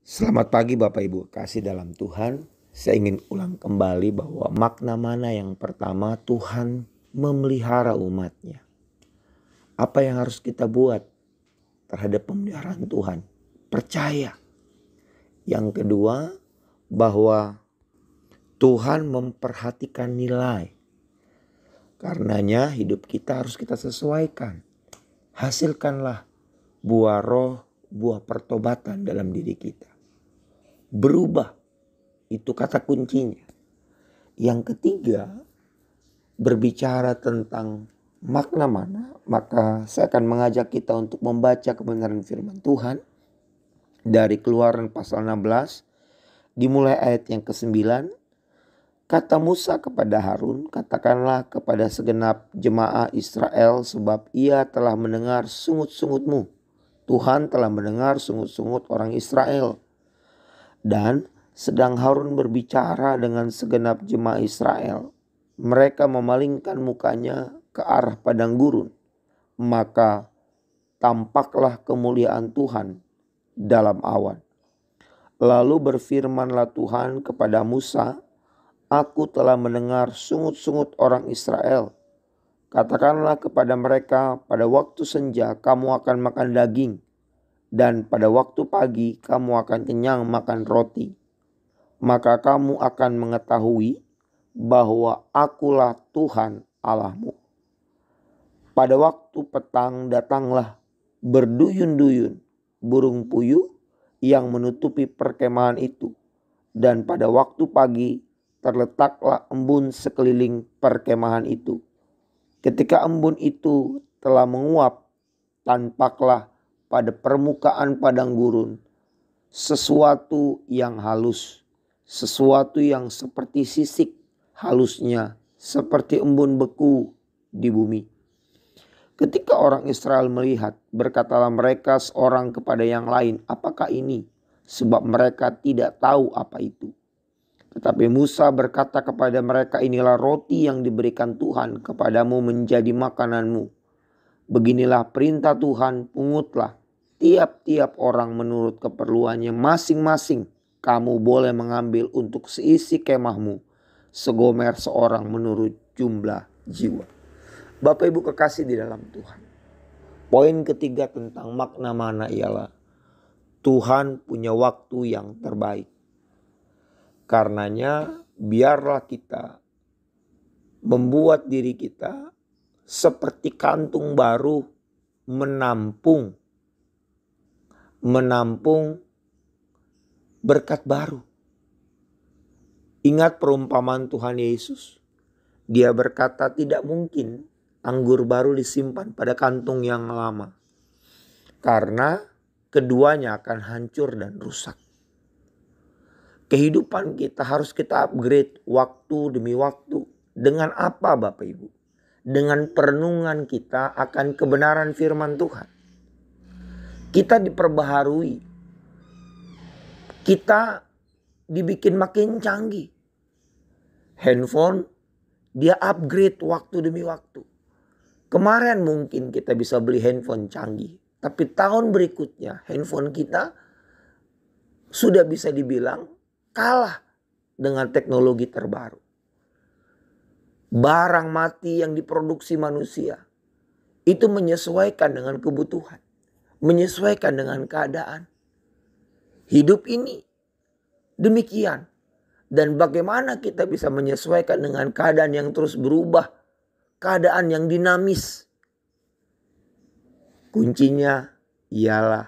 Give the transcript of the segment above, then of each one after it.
Selamat pagi Bapak Ibu, kasih dalam Tuhan. Saya ingin ulang kembali bahwa makna mana yang pertama Tuhan memelihara umatnya. Apa yang harus kita buat terhadap pemeliharaan Tuhan? Percaya. Yang kedua, bahwa Tuhan memperhatikan nilai. Karenanya hidup kita harus kita sesuaikan. Hasilkanlah buah roh buah pertobatan dalam diri kita. Berubah itu kata kuncinya. Yang ketiga, berbicara tentang makna mana, maka saya akan mengajak kita untuk membaca kebenaran firman Tuhan dari Keluaran pasal 16 dimulai ayat yang ke-9 Kata Musa kepada Harun, "Katakanlah kepada segenap jemaah Israel, sebab ia telah mendengar sungut-sungutmu Tuhan telah mendengar sungut-sungut orang Israel. Dan sedang Harun berbicara dengan segenap jemaah Israel, mereka memalingkan mukanya ke arah padang gurun. Maka tampaklah kemuliaan Tuhan dalam awan. Lalu berfirmanlah Tuhan kepada Musa, Aku telah mendengar sungut-sungut orang Israel, Katakanlah kepada mereka, pada waktu senja kamu akan makan daging, dan pada waktu pagi kamu akan kenyang makan roti. Maka kamu akan mengetahui bahwa akulah Tuhan Allahmu. Pada waktu petang datanglah berduyun-duyun burung puyuh yang menutupi perkemahan itu. Dan pada waktu pagi terletaklah embun sekeliling perkemahan itu. Ketika embun itu telah menguap, tampaklah pada permukaan padang gurun sesuatu yang halus, sesuatu yang seperti sisik halusnya, seperti embun beku di bumi. Ketika orang Israel melihat, berkatalah mereka seorang kepada yang lain, "Apakah ini?" Sebab mereka tidak tahu apa itu. Tetapi Musa berkata kepada mereka, "Inilah roti yang diberikan Tuhan kepadamu menjadi makananmu. Beginilah perintah Tuhan, pungutlah tiap-tiap orang menurut keperluannya masing-masing. Kamu boleh mengambil untuk seisi kemahmu, segomer seorang menurut jumlah jiwa. Bapak Ibu kekasih di dalam Tuhan. Poin ketiga tentang makna mana ialah Tuhan punya waktu yang terbaik. Karenanya biarlah kita membuat diri kita seperti kantung baru menampung menampung berkat baru. Ingat perumpamaan Tuhan Yesus. Dia berkata tidak mungkin anggur baru disimpan pada kantung yang lama. Karena keduanya akan hancur dan rusak. Kehidupan kita harus kita upgrade waktu demi waktu. Dengan apa Bapak Ibu? Dengan perenungan kita akan kebenaran firman Tuhan kita diperbaharui. Kita dibikin makin canggih. Handphone dia upgrade waktu demi waktu. Kemarin mungkin kita bisa beli handphone canggih, tapi tahun berikutnya handphone kita sudah bisa dibilang kalah dengan teknologi terbaru. Barang mati yang diproduksi manusia itu menyesuaikan dengan kebutuhan menyesuaikan dengan keadaan hidup ini. Demikian. Dan bagaimana kita bisa menyesuaikan dengan keadaan yang terus berubah, keadaan yang dinamis. Kuncinya ialah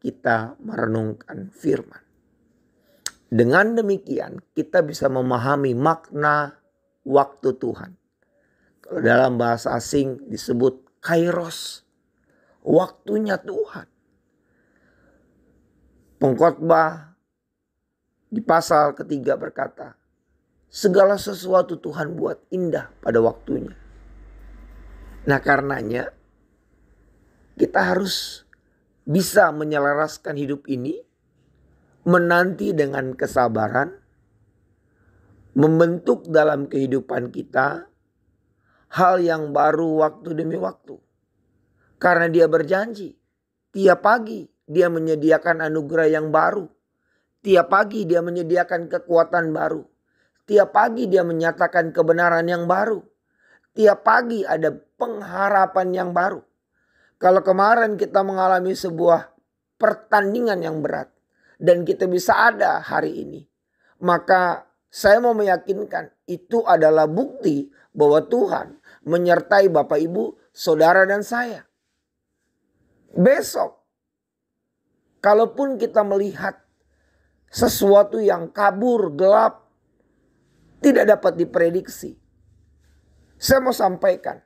kita merenungkan firman. Dengan demikian, kita bisa memahami makna waktu Tuhan. Kalau dalam bahasa asing disebut kairos waktunya Tuhan. Pengkhotbah di pasal ketiga berkata, segala sesuatu Tuhan buat indah pada waktunya. Nah karenanya kita harus bisa menyelaraskan hidup ini, menanti dengan kesabaran, membentuk dalam kehidupan kita hal yang baru waktu demi waktu. Karena dia berjanji, tiap pagi dia menyediakan anugerah yang baru. Tiap pagi dia menyediakan kekuatan baru. Tiap pagi dia menyatakan kebenaran yang baru. Tiap pagi ada pengharapan yang baru. Kalau kemarin kita mengalami sebuah pertandingan yang berat dan kita bisa ada hari ini, maka saya mau meyakinkan itu adalah bukti bahwa Tuhan menyertai Bapak Ibu, saudara dan saya. Besok, kalaupun kita melihat sesuatu yang kabur, gelap, tidak dapat diprediksi. Saya mau sampaikan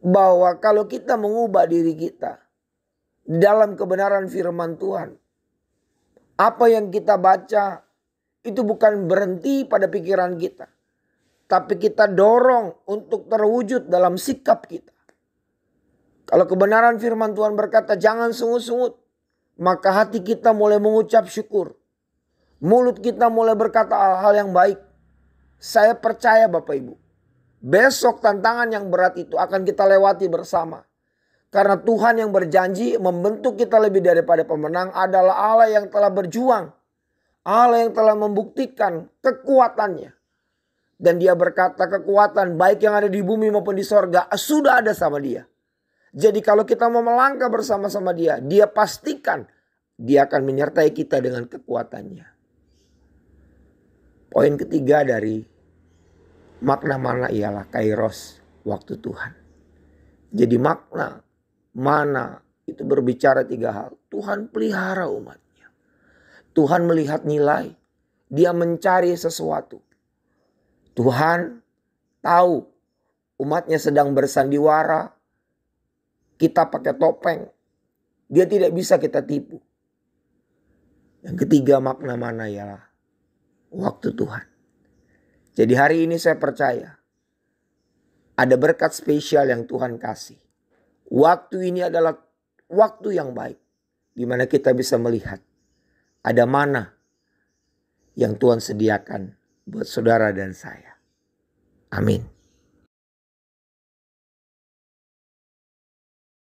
bahwa kalau kita mengubah diri kita dalam kebenaran firman Tuhan, apa yang kita baca itu bukan berhenti pada pikiran kita, tapi kita dorong untuk terwujud dalam sikap kita. Kalau kebenaran firman Tuhan berkata jangan sungut-sungut, maka hati kita mulai mengucap syukur. Mulut kita mulai berkata hal-hal yang baik. Saya percaya Bapak Ibu. Besok tantangan yang berat itu akan kita lewati bersama. Karena Tuhan yang berjanji membentuk kita lebih daripada pemenang adalah Allah yang telah berjuang. Allah yang telah membuktikan kekuatannya. Dan dia berkata kekuatan baik yang ada di bumi maupun di sorga sudah ada sama dia. Jadi kalau kita mau melangkah bersama-sama dia, dia pastikan dia akan menyertai kita dengan kekuatannya. Poin ketiga dari makna mana ialah kairos waktu Tuhan. Jadi makna mana itu berbicara tiga hal. Tuhan pelihara umatnya. Tuhan melihat nilai. Dia mencari sesuatu. Tuhan tahu umatnya sedang bersandiwara, kita pakai topeng. Dia tidak bisa kita tipu. Yang ketiga makna mana ialah waktu Tuhan. Jadi hari ini saya percaya ada berkat spesial yang Tuhan kasih. Waktu ini adalah waktu yang baik di mana kita bisa melihat ada mana yang Tuhan sediakan buat saudara dan saya. Amin.